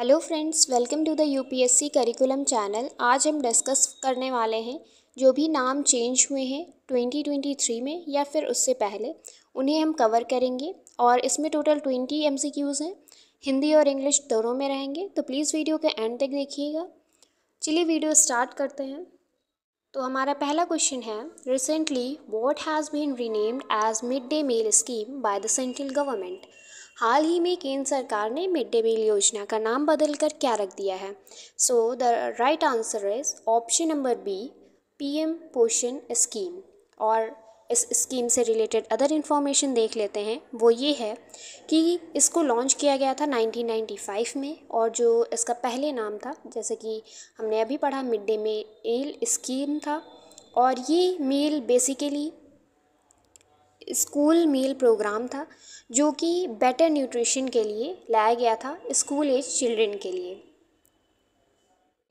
Hello friends welcome to the UPSC curriculum channel आज हम discuss करने वाले हैं जो भी नाम चेंज हुए हैं 2023 में या फिर उससे पहले उन्हें हम कवर करेंगे और इसमें टोटल 20 एमसीक्यूज़ हैं हिंदी और इंग्लिश दोनों में रहेंगे तो प्लीज़ वीडियो के एंड तक देखिएगा चलिए वीडियो स्टार्ट करते हैं तो हमारा पहला क्वेश्चन है recently what has been renamed as mid day meal scheme by the central government हाल ही में केंद्र सरकार ने मिड डे मील योजना का नाम बदलकर क्या रख दिया है so the right answer is option number B PM Poshan scheme और इस स्कीम से रिलेटेड अदर इन्फॉर्मेशन देख लेते हैं वो ये है कि इसको लॉन्च किया गया था 1995 में और जो इसका पहले नाम था जैसे कि हमने अभी पढ़ा मिड डे मील स्कीम था और ये meal basically school meal programme था जो कि बेटर न्यूट्रिशन के लिए लाया गया था स्कूल एज चिल्ड्रन के लिए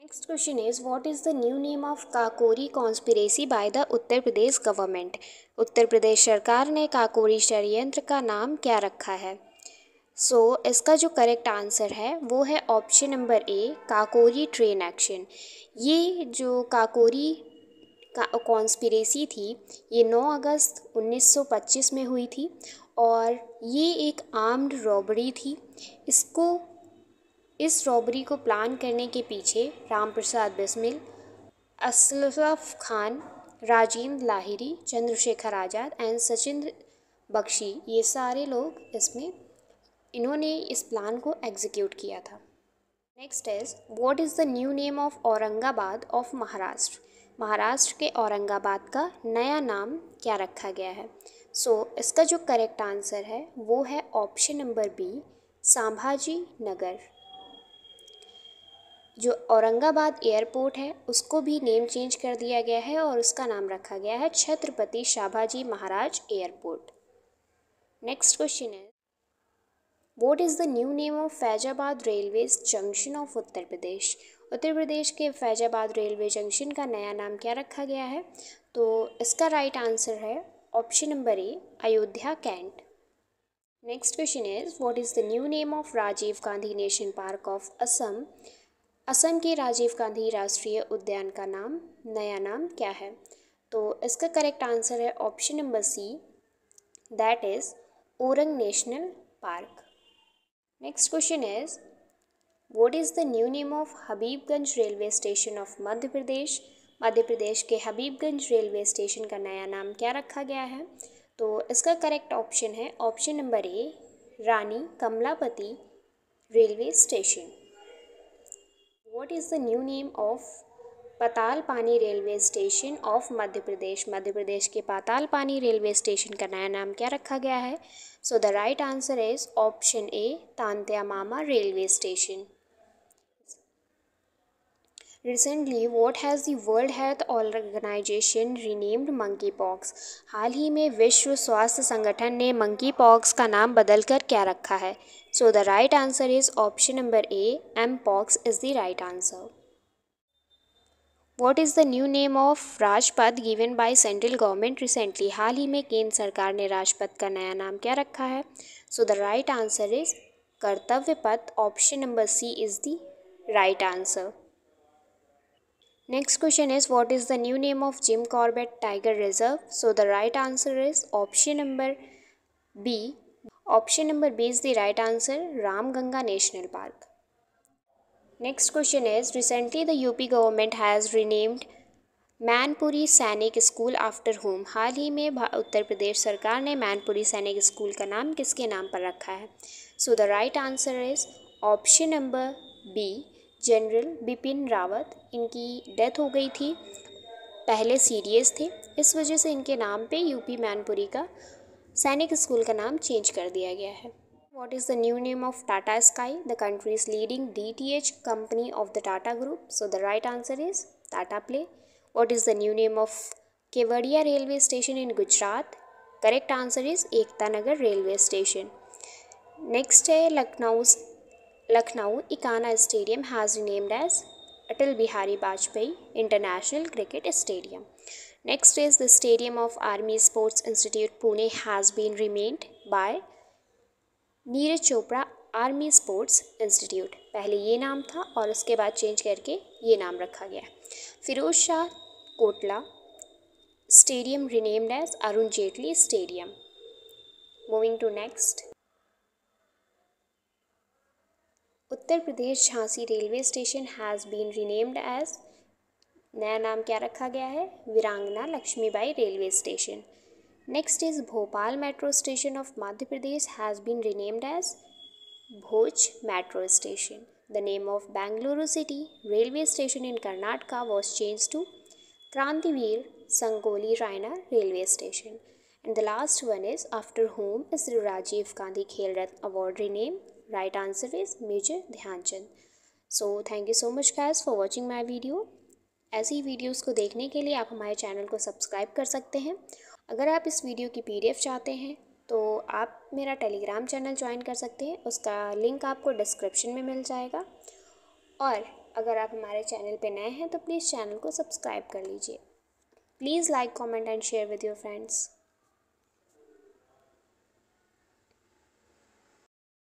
next question is what is the new name of Kakori conspiracy by the Uttar Pradesh government Uttar Pradesh सरकार ने काकोरी षडयंत्र का नाम क्या रखा है सो so, इसका जो करेक्ट आंसर है वो है option number A Kakori train action ये जो काकोरी कॉन्स्पिरेसी थी ये 9 अगस्त 1925 में हुई थी और ये एक आर्म्ड रॉबरी थी इसको इस रॉबरी को प्लान करने के पीछे राम प्रसाद बिस्मिल असलफ खान राजेंद्र लाहिरी चंद्रशेखर आज़ाद एंड सचिंद्र बख्शी ये सारे लोग इसमें इन्होंने इस प्लान को एग्जीक्यूट किया था next is what is the new name of Aurangabad of Maharashtra Maharashtra के औरंगाबाद का नया नाम क्या रखा गया है सो so, इसका जो करेक्ट आंसर है वो है option number B Sambhaji Nagar जो औरंगाबाद एयरपोर्ट है उसको भी नेम चेंज कर दिया गया है और उसका नाम रखा गया है छत्रपति शाभाजी महाराज एयरपोर्ट नेक्स्ट क्वेश्चन है what is the new name of Faizabad railway junction of Uttar Pradesh Uttar Pradesh के फैजाबाद रेलवे जंक्शन का नया नाम क्या रखा गया है तो इसका राइट आंसर है option number A Ayodhya cantt next question is what is the new name of Rajiv Gandhi national park of Assam Assam के राजीव गांधी राष्ट्रीय उद्यान का नाम नया नाम क्या है तो इसका करेक्ट आंसर है option number C that is Orang national park next question is what is the new name of Habibganj railway station of Madhya Pradesh Madhya Pradesh के हबीबगंज रेलवे स्टेशन का नया नाम क्या रखा गया है तो इसका करेक्ट ऑप्शन है option number A Rani Kamlapati railway station what is the new name of Patal Pani railway station of Madhya Pradesh Madhya Pradesh के पाताल पानी रेलवे स्टेशन का नया नाम क्या रखा गया है so the right answer is option A Tantya Mama railway station recently what has the world health organisation renamed monkeypox हाल ही में विश्व स्वास्थ्य संगठन ने मंकी पॉक्स का नाम बदलकर क्या रखा है so the right answer is option number A mpox is the right answer what is the new name of Rajpath given by central government recently हाल ही में केंद्र सरकार ने राजपथ का नया नाम क्या रखा है so the right answer is Kartavya Path option number C is the right answer next question is what is the new name of Jim Corbett tiger reserve so the right answer is option number B option number B is the right answer Ram Ganga national park next question is recently the UP government has renamed Mainpuri Sainik school after whom हाल ही में उत्तर प्रदेश सरकार ने Mainpuri Sainik school का नाम किसके नाम पर रखा है so the right answer is option number B general Bipin Rawat इनकी डेथ हो गई थी पहले सीडीएस थे इस वजह से इनके नाम पे यूपी मैनपुरी का सैनिक स्कूल का नाम चेंज कर दिया गया है what is the new name of Tata Sky the country's leading D T H company of the Tata group so the right answer is Tata Play what is the new name of Kevadia railway station in Gujarat correct answer is Ekta Nagar railway station next है Lucknow Lucknow Ikana Stadium has renamed as Atal Bihari Vajpayee International Cricket Stadium. Next is the stadium of Army Sports Institute Pune has been renamed by Neeraj Chopra army sports institute पहले ये नाम था और उसके बाद change करके ये नाम रखा गया Firoz Shah Kotla stadium renamed as Arun Jaitley stadium moving to next Uttar Pradesh Jhansi railway station has been renamed as नया नाम क्या रखा गया है Veerangana Laxmibai railway station next is Bhopal metro station of Madhya Pradesh has been renamed as Bhoj metro station the name of Bengaluru city railway station in Karnataka was change to Krantiveer Sangolli Rayanna railway station and the last one is after whom is Rajiv Gandhi Khel Ratna award rename right answer is major Dhyanchand so thank you so much guys for watching my video ऐसी videos को देखने के लिए आप हमारे channel को subscribe कर सकते हैं अगर आप इस वीडियो की एफ चाहते हैं तो आप मेरा टेलीग्राम चैनल ज्वाइन कर सकते हैं उसका लिंक आपको डिस्क्रिप्शन में मिल जाएगा और अगर आप हमारे चैनल पर नए हैं तो प्लीज़ चैनल को सब्सक्राइब कर लीजिए please like comment and share with your friends